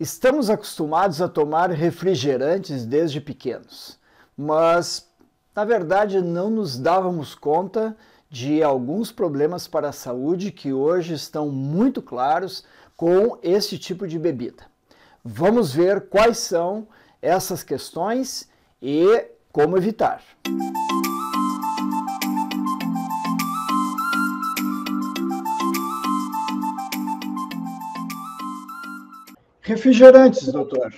Estamos acostumados a tomar refrigerantes desde pequenos, mas na verdade não nos dávamos conta de alguns problemas para a saúde que hoje estão muito claros com esse tipo de bebida. Vamos ver quais são essas questões e como evitar. Música Refrigerantes, doutor.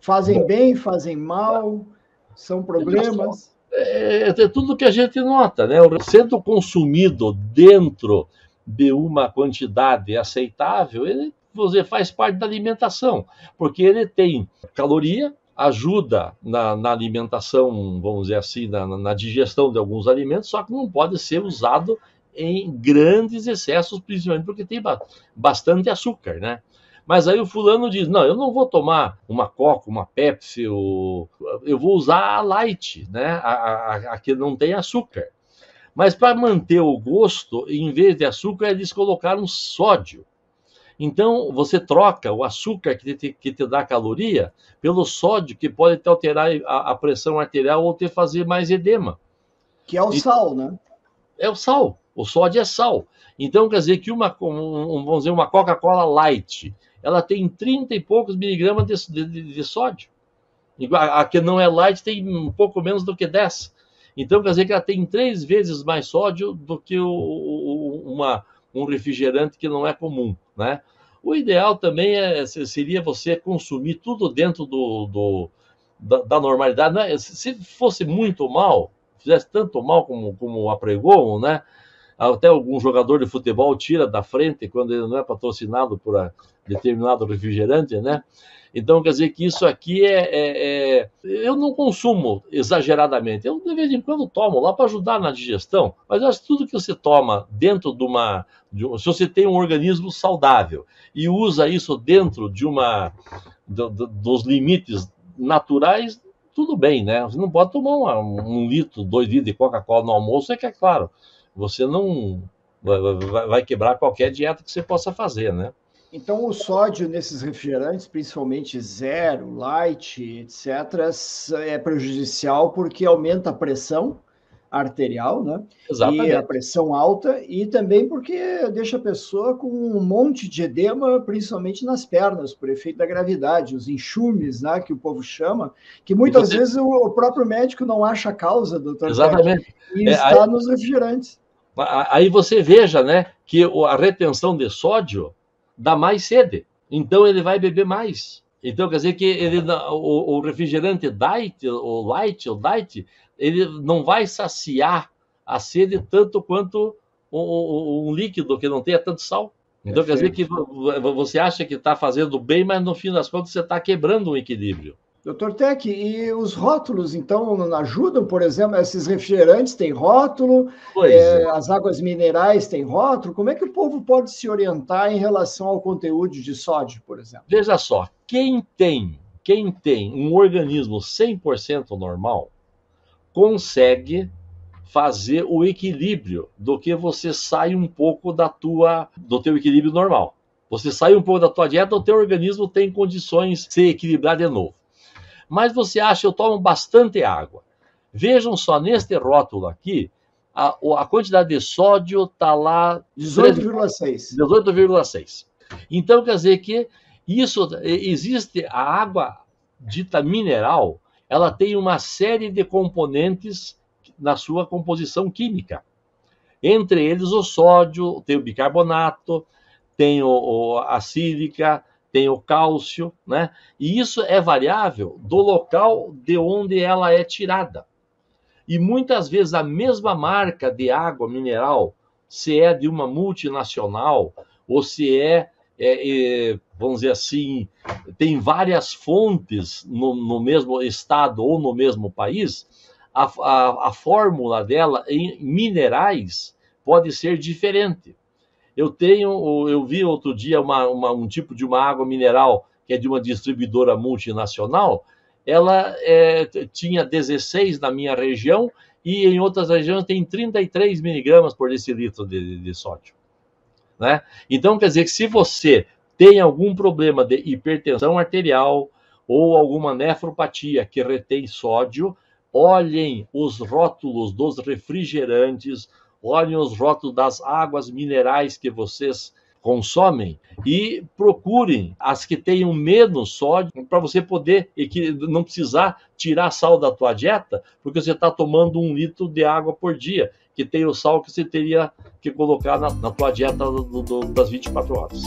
Fazem bem, fazem mal, são problemas. É, é tudo que a gente nota, né? Sendo consumido dentro de uma quantidade aceitável, ele você faz parte da alimentação, porque ele tem caloria, ajuda na, na alimentação, vamos dizer assim, na, na, digestão de alguns alimentos, só que não pode ser usado em grandes excessos, principalmente porque tem bastante açúcar, né? Mas aí o fulano diz: não, eu não vou tomar uma Coca, uma Pepsi, ou... eu vou usar a light, né? A, a, a que não tem açúcar. Mas para manter o gosto, em vez de açúcar, eles colocaram sódio. Então você troca o açúcar que te, que te dá caloria pelo sódio que pode te alterar a, a pressão arterial ou te fazer mais edema. Que é o e, sal, né? É o sal. O sódio é sal. Então quer dizer que uma, um, vamos dizer, uma Coca-Cola light, ela tem 30 e poucos miligramas de, de, de sódio. A, a que não é light tem um pouco menos do que 10. Então quer dizer que ela tem três vezes mais sódio do que o, o, uma, um refrigerante que não é comum, né? O ideal também é, seria você consumir tudo dentro do, do da, da, normalidade. Né? Se fosse muito mal, fizesse tanto mal como, como apregou, né? até algum jogador de futebol tira da frente quando ele não é patrocinado por determinado refrigerante, né? Então, quer dizer que isso aqui é, é, é, Eu não consumo exageradamente. Eu, de vez em quando, tomo lá para ajudar na digestão. Mas acho que tudo que você toma dentro de uma, de se você tem um organismo saudável e usa isso dentro de uma. Do, do, dos limites naturais, tudo bem, né? Você não pode tomar uma, um litro, dois litros de Coca-Cola no almoço, é que é claro você não vai, quebrar qualquer dieta que você possa fazer, né? Então, o sódio nesses refrigerantes, principalmente zero, light, etc., é prejudicial porque aumenta a pressão arterial, né? Exatamente. E a pressão alta, e também porque deixa a pessoa com um monte de edema, principalmente nas pernas, por efeito da gravidade, os enxumes, né, que o povo chama, que muitas você... vezes o próprio médico não acha a causa, doutor. Exatamente. e é, está aí... nos refrigerantes. Aí você veja, né, que a retenção de sódio dá mais sede. Então ele vai beber mais. Então quer dizer que ele, o, o refrigerante diet, o light, o diet, ele não vai saciar a sede tanto quanto um, um, líquido que não tenha tanto sal. Então quer dizer que você acha que está fazendo bem, mas no fim das contas você está quebrando um equilíbrio. Doutor Tech, e os rótulos, então, ajudam, por exemplo, esses refrigerantes têm rótulo, é, é. as águas minerais têm rótulo. Como é que o povo pode se orientar em relação ao conteúdo de sódio, por exemplo? Veja só, quem tem, quem tem um organismo 100% normal, consegue fazer o equilíbrio do que você sai um pouco da tua, do teu equilíbrio normal. Você sai um pouco da tua dieta, o teu organismo tem condições de se equilibrar de novo mas você acha que eu tomo bastante água. Vejam só neste rótulo aqui, a, a quantidade de sódio está lá 18,6. 18,6. Então quer dizer que isso existe a água dita mineral, ela tem uma série de componentes na sua composição química. Entre eles o sódio, tem o bicarbonato, tem o, o a sílica, tem o cálcio, né? E isso é variável do local de onde ela é tirada. E muitas vezes a mesma marca de água mineral, se é de uma multinacional ou se é, é, é vamos dizer assim, tem várias fontes no, no, mesmo estado ou no mesmo país, a, a, a fórmula dela em minerais pode ser diferente. Eu tenho, eu vi outro dia uma, uma, um tipo de uma água mineral que é de uma distribuidora multinacional. Ela é, tinha 16 na minha região e em outras regiões tem 33 miligramas por decilitro de, de, sódio. Né? Então, quer dizer que se você tem algum problema de hipertensão arterial ou alguma nefropatia que retém sódio, olhem os rótulos dos refrigerantes, olhem os rótulos das águas minerais que vocês consomem e procurem as que tenham menos sódio para você poder e que não precisar tirar sal da tua dieta, porque você está tomando um litro de água por dia, que tem o sal que você teria que colocar na, na tua dieta do, do, das 24 horas.